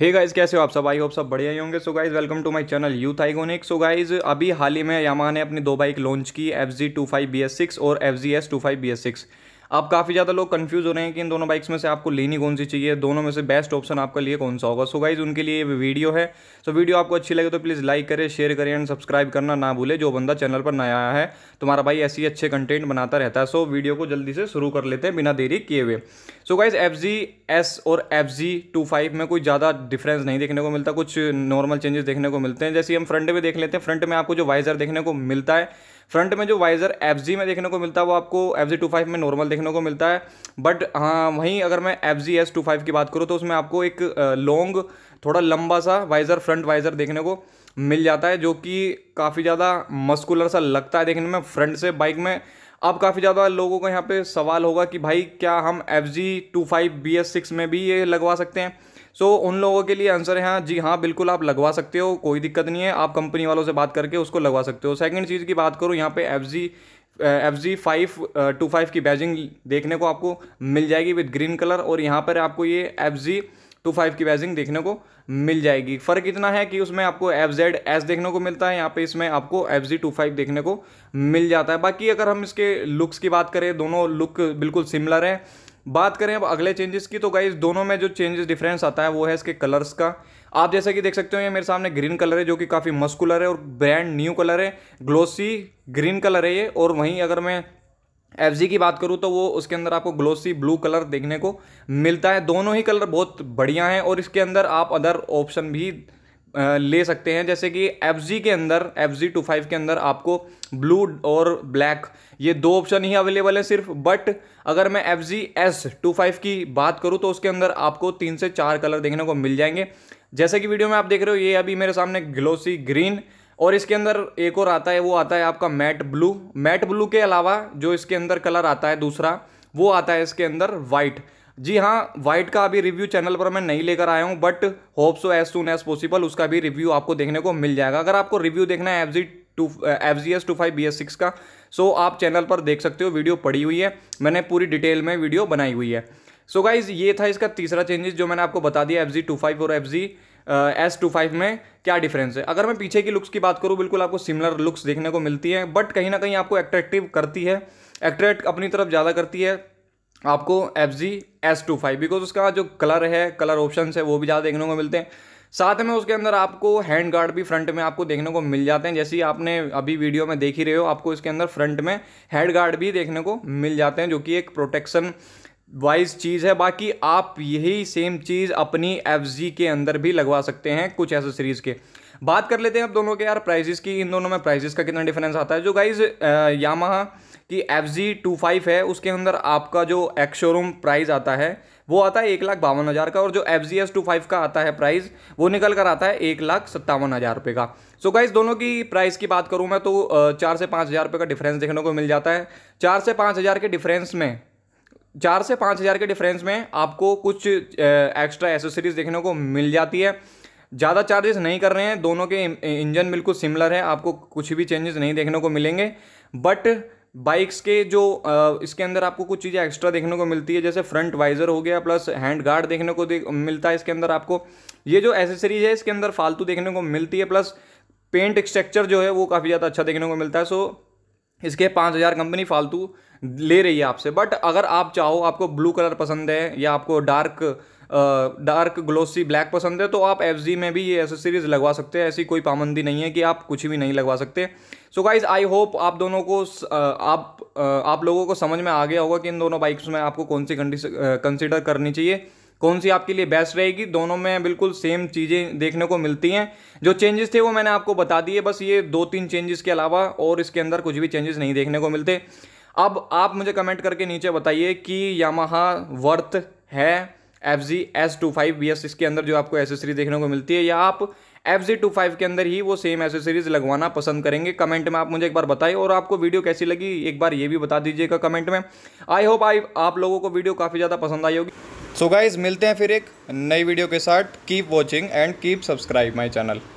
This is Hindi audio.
हे hey कैसे हो आप सब आई होप सब बढ़िया ही होंगे so guys welcome to my channel youth iconic so guys अभी हाल ही में यामा ने अपनी दो बाइक लॉन्च की F G two five B S six और F G S two five B S six आप काफ़ी ज़्यादा लोग कन्फ्यूज़ हो रहे हैं कि इन दोनों बाइक्स में से आपको लेनी कौन सी चाहिए दोनों में से बेस्ट ऑप्शन आपके लिए कौन सा होगा सो गाइज उनके लिए वीडियो है सो वीडियो आपको अच्छी लगे तो प्लीज़ लाइक करें शेयर करें एंड सब्सक्राइब करना ना भूले जो बंदा चैनल पर नया आया है तुम्हारा भाई ऐसे ही अच्छे कंटेंट बनाता रहता है सो वीडियो को जल्दी से शुरू कर लेते हैं बिना देरी किए हुए so guys F G S और एफ जी टू फाइव में कोई ज़्यादा डिफरेंस नहीं देखने को मिलता कुछ नॉर्मल चेंजेस देखने को मिलते हैं जैसे हम फ्रंट में देख लेते हैं फ्रंट में आपको जो वाइजर देखने को मिलता है फ्रंट में जो वाइजर एफ जी में देखने को मिलता है वो आपको एफ जी में नॉर्मल देखने को मिलता है बट हाँ वहीं अगर मैं F G S two five की बात करूँ तो उसमें आपको एक लॉन्ग थोड़ा लंबा सा वाइजर फ्रंट वाइजर देखने को मिल जाता है जो कि काफ़ी ज़्यादा मस्कुलर सा लगता है देखने में फ्रंट से बाइक में अब काफ़ी ज़्यादा लोगों का यहाँ पे सवाल होगा कि भाई क्या हम F G two five B S six में भी ये लगवा सकते हैं सो उन लोगों के लिए आंसर है हाँ जी हाँ बिल्कुल आप लगवा सकते हो कोई दिक्कत नहीं है आप कंपनी वालों से बात करके उसको लगवा सकते हो सेकंड चीज़ की बात करूँ यहाँ पे F G F G five two five की बैजिंग देखने को आपको मिल जाएगी विद ग्रीन कलर और यहाँ पर आपको ये एफ जी टू फाइव की बैजिंग देखने को मिल जाएगी फ़र्क इतना है कि उसमें आपको एफ जेड एस देखने को मिलता है यहाँ पे इसमें आपको एफ जी टू फाइव देखने को मिल जाता है बाकी अगर हम इसके लुक्स की बात करें दोनों लुक बिल्कुल सिमिलर हैं बात करें अब अगले चेंजेस की तो गाइज दोनों में जो चेंजेस डिफरेंस आता है वो है इसके कलर्स का आप जैसा कि देख सकते हो ये मेरे सामने ग्रीन कलर है जो कि काफ़ी मस्कुलर है और ब्रांड न्यू कलर है ग्लोसी ग्रीन कलर है ये और वहीं अगर मैं एफ की बात करूँ तो वो उसके अंदर आपको ग्लोसी ब्लू कलर देखने को मिलता है दोनों ही कलर बहुत बढ़िया हैं और इसके अंदर आप अदर ऑप्शन भी ले सकते हैं जैसे कि एफ के अंदर एफ जी टू फाइव के अंदर आपको ब्लू और ब्लैक ये दो ऑप्शन ही अवेलेबल है सिर्फ बट अगर मैं F G S two five की बात करूँ तो उसके अंदर आपको तीन से चार कलर देखने को मिल जाएंगे जैसे कि वीडियो में आप देख रहे हो ये अभी मेरे सामने ग्लोसी ग्रीन और इसके अंदर एक और आता है वो आता है आपका मैट ब्लू मैट ब्लू के अलावा जो इसके अंदर कलर आता है दूसरा वो आता है इसके अंदर वाइट जी हाँ वाइट का अभी रिव्यू चैनल पर मैं नहीं लेकर आया हूँ but hope so as soon as possible उसका भी रिव्यू आपको देखने को मिल जाएगा अगर आपको रिव्यू देखना है F G two F G S two five B S six का सो आप चैनल पर देख सकते हो वीडियो पड़ी हुई है मैंने पूरी डिटेल में वीडियो बनाई हुई है सो so गाइज ये था इसका तीसरा चेंजेस जो मैंने आपको बता दिया एफ जी टू फाइव और F G S two five में क्या डिफरेंस है अगर मैं पीछे की लुक्स की बात करूँ बिल्कुल आपको सिमिलर लुक्स देखने को मिलती है बट कहीं ना कहीं आपको एट्रैक्टिव करती है एट्रैक्ट अपनी तरफ ज़्यादा करती है आपको F G S two five because उसका जो कलर है कलर ऑप्शन है वो भी ज़्यादा देखने को मिलते हैं साथ में उसके अंदर आपको हैंड गार्ड भी फ्रंट में आपको देखने को मिल जाते हैं जैसे ही आपने अभी वीडियो में देख ही रहे हो आपको इसके अंदर फ्रंट में हेड गार्ड भी देखने को मिल जाते हैं जो कि एक प्रोटेक्शन वाइज चीज़ है बाकी आप यही सेम चीज़ अपनी एफ के अंदर भी लगवा सकते हैं कुछ एसेसरीज़ के बात कर लेते हैं अब दोनों के यार प्राइजेस की इन दोनों में प्राइजेस का कितना डिफरेंस आता है जो गाइज यामा कि एफ जी टू फाइव है उसके अंदर आपका जो एक्स शोरूम प्राइस आता है वो आता है एक लाख बावन हज़ार का और जो F G S two five का आता है प्राइस वो निकल कर आता है एक लाख सत्तावन हज़ार रुपये का सो so गाइज दोनों की प्राइस की बात करूँ मैं तो चार से पाँच हज़ार रुपये का डिफरेंस देखने को मिल जाता है चार से पाँच हज़ार के डिफरेंस में चार से पाँच हज़ार के डिफरेंस में आपको कुछ एक्स्ट्रा एसेसरीज़ देखने को मिल जाती है ज़्यादा चार्जेस नहीं कर रहे हैं दोनों के इंजन बिल्कुल सिमिलर है आपको कुछ भी चेंजेस नहीं देखने को मिलेंगे बट बाइक्स के जो इसके अंदर आपको कुछ चीज़ें एक्स्ट्रा देखने को मिलती है जैसे फ्रंट वाइजर हो गया प्लस हैंड गार्ड देखने को दे, मिलता है इसके अंदर आपको ये जो एसेसरीज है इसके अंदर फालतू देखने को मिलती है प्लस पेंट स्ट्रक्चर जो है वो काफ़ी ज़्यादा अच्छा देखने को मिलता है सो इसके पाँच हज़ार कंपनी फालतू ले रही है आपसे बट अगर आप चाहो आपको ब्लू कलर पसंद है या आपको डार्क डार्क ग्लोसी ब्लैक पसंद है तो आप एफ में भी ये एसेसरीज़ लगवा सकते हैं ऐसी कोई पाबंदी नहीं है कि आप कुछ भी नहीं लगवा सकते सो गाइज आई होप आप दोनों को आप आप लोगों को समझ में आ गया होगा कि इन दोनों बाइक्स में आपको कौन सी कंसिडर करनी चाहिए कौन सी आपके लिए बेस्ट रहेगी दोनों में बिल्कुल सेम चीज़ें देखने को मिलती हैं जो चेंजेस थे वो मैंने आपको बता दिए बस ये दो तीन चेंजेस के अलावा और इसके अंदर कुछ भी चेंजेस नहीं देखने को मिलते अब आप मुझे कमेंट करके नीचे बताइए कि यामाहा वर्थ है F G S two five B S इसके अंदर जो आपको एसेसरी देखने को मिलती है या आप एफ जी टू फाइव के अंदर ही वो सेम एसेसरीज लगवाना पसंद करेंगे कमेंट में आप मुझे एक बार बताइए और आपको वीडियो कैसी लगी एक बार ये भी बता दीजिएगा कमेंट में आई होप आई आप लोगों को वीडियो काफ़ी ज़्यादा पसंद आई होगी सो so गाइज मिलते हैं फिर एक नई वीडियो के साथ keep watching and keep subscribe my channel